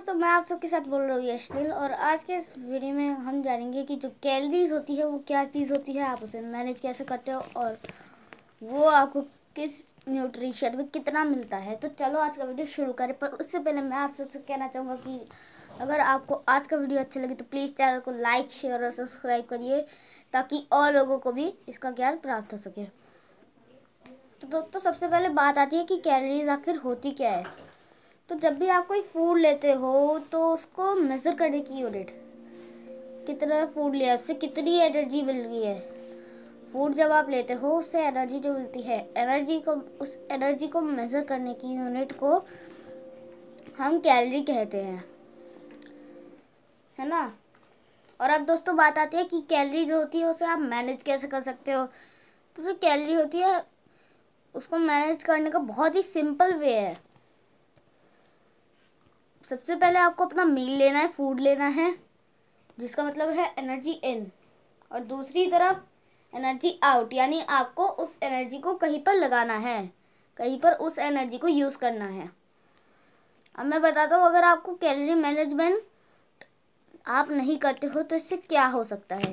दोस्तों मैं आप सबके साथ बोल रहा हूँ यशनील और आज के इस वीडियो में हम जानेंगे कि जो कैलरीज होती है वो क्या चीज़ होती है आप उसे मैनेज कैसे करते हो और वो आपको किस न्यूट्रिशन में कितना मिलता है तो चलो आज का वीडियो शुरू करें पर उससे पहले मैं आप सबसे कहना चाहूँगा कि अगर आपको आज का वीडियो अच्छा लगे तो प्लीज़ चैनल को लाइक शेयर और सब्सक्राइब करिए ताकि और लोगों को भी इसका ज्ञान प्राप्त हो सके तो दोस्तों सबसे पहले बात आती है कि कैलरीज आखिर होती क्या है तो जब भी आप कोई फूड लेते हो तो उसको मेज़र करने की यूनिट कितना फूड लिया उससे कितनी एनर्जी मिल रही है फूड जब आप लेते हो उससे एनर्जी जो मिलती है एनर्जी को उस एनर्जी को मेज़र करने की यूनिट को हम कैलोरी कहते हैं है ना और अब दोस्तों बात आती है कि कैलोरी जो होती है उसे आप मैनेज कैसे कर सकते हो तो जो कैलोरी होती है उसको मैनेज करने का बहुत ही सिंपल वे है सबसे पहले आपको अपना मील लेना है फूड लेना है जिसका मतलब है एनर्जी इन और दूसरी तरफ एनर्जी आउट यानी आपको उस एनर्जी को कहीं पर लगाना है कहीं पर उस एनर्जी को यूज़ करना है अब मैं बताता हूँ अगर आपको कैलोरी मैनेजमेंट आप नहीं करते हो तो इससे क्या हो सकता है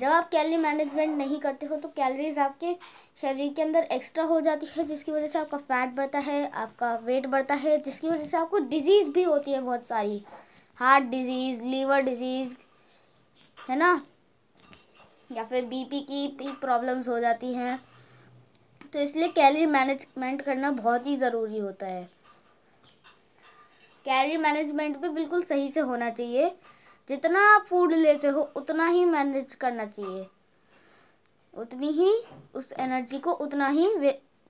जब आप कैलरी मैनेजमेंट नहीं करते हो तो कैलरीज आपके शरीर के अंदर एक्स्ट्रा हो जाती है जिसकी वजह से आपका फैट बढ़ता है आपका वेट बढ़ता है जिसकी वजह से आपको डिजीज़ भी होती है बहुत सारी हार्ट डिजीज़ लीवर डिजीज़ है ना या फिर बीपी की भी प्रॉब्लम्स हो जाती हैं तो इसलिए कैलरी मैनेजमेंट करना बहुत ही ज़रूरी होता है कैलरी मैनेजमेंट भी बिल्कुल सही से होना चाहिए जितना आप फूड लेते हो उतना ही मैनेज करना चाहिए उतनी ही उस एनर्जी को उतना ही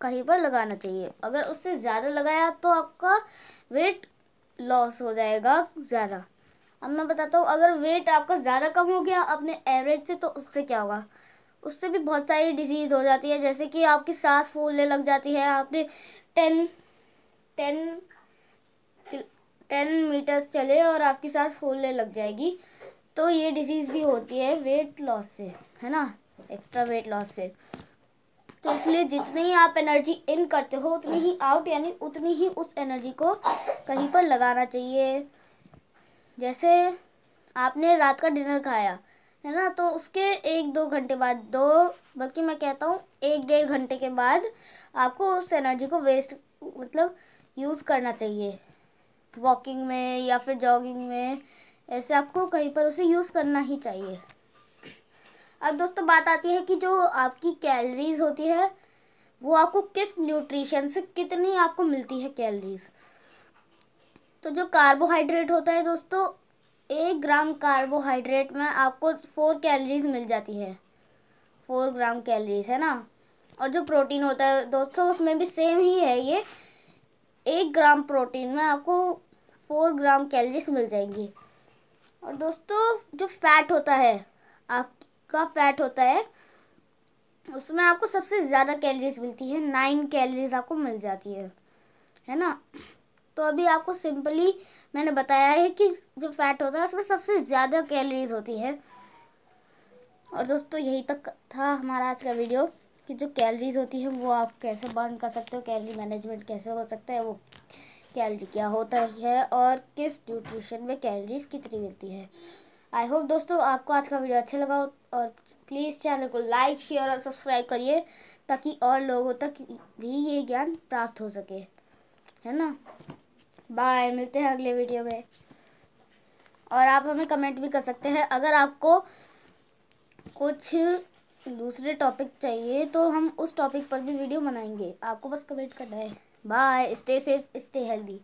कहीं पर लगाना चाहिए अगर उससे ज़्यादा लगाया तो आपका वेट लॉस हो जाएगा ज़्यादा अब मैं बताता हूँ अगर वेट आपका ज़्यादा कम हो गया अपने एवरेज से तो उससे क्या होगा उससे भी बहुत सारी डिजीज़ हो जाती है जैसे कि आपकी सांस फूलने लग जाती है आपने टेन टेन टेन मीटर्स चले और आपकी सांस फूलने लग जाएगी तो ये डिजीज़ भी होती है वेट लॉस से है ना एक्स्ट्रा वेट लॉस से तो इसलिए जितनी ही आप एनर्जी इन करते हो उतनी ही आउट यानी उतनी ही उस एनर्जी को कहीं पर लगाना चाहिए जैसे आपने रात का डिनर खाया है ना तो उसके एक दो घंटे बाद दो बल्कि मैं कहता हूँ एक डेढ़ घंटे के बाद आपको उस एनर्जी को वेस्ट मतलब यूज़ करना चाहिए वॉकिंग में या फिर जॉगिंग में ऐसे आपको कहीं पर उसे यूज़ करना ही चाहिए अब दोस्तों बात आती है कि जो आपकी कैलरीज होती है वो आपको किस न्यूट्रिशन से कितनी आपको मिलती है कैलरीज तो जो कार्बोहाइड्रेट होता है दोस्तों एक ग्राम कार्बोहाइड्रेट में आपको फोर कैलरीज मिल जाती है फोर ग्राम कैलरीज है ना और जो प्रोटीन होता है दोस्तों उसमें भी सेम ही है ये एक ग्राम प्रोटीन में आपको फोर ग्राम कैलोरीज मिल जाएंगी और दोस्तों जो फैट होता है आपका फैट होता है उसमें आपको सबसे ज़्यादा कैलोरीज मिलती है नाइन कैलोरीज आपको मिल जाती है है ना तो अभी आपको सिंपली मैंने बताया है कि जो फैट होता है उसमें सबसे ज़्यादा कैलोरीज होती है और दोस्तों यही तक था हमारा आज का वीडियो कि जो कैलरीज होती हैं वो आप कैसे बर्न कर सकते हो कैलरी मैनेजमेंट कैसे हो सकता है वो कैलरी क्या होता है और किस न्यूट्रिशन में कैलरीज कितनी मिलती है आई होप दोस्तों आपको आज का वीडियो अच्छा लगा और प्लीज़ चैनल को लाइक शेयर और सब्सक्राइब करिए ताकि और लोगों तक भी ये ज्ञान प्राप्त हो सके है ना बाय मिलते हैं अगले वीडियो में और आप हमें कमेंट भी कर सकते हैं अगर आपको कुछ दूसरे टॉपिक चाहिए तो हम उस टॉपिक पर भी वीडियो बनाएंगे आपको बस कमेंट करना है Bye. Stay safe, stay healthy.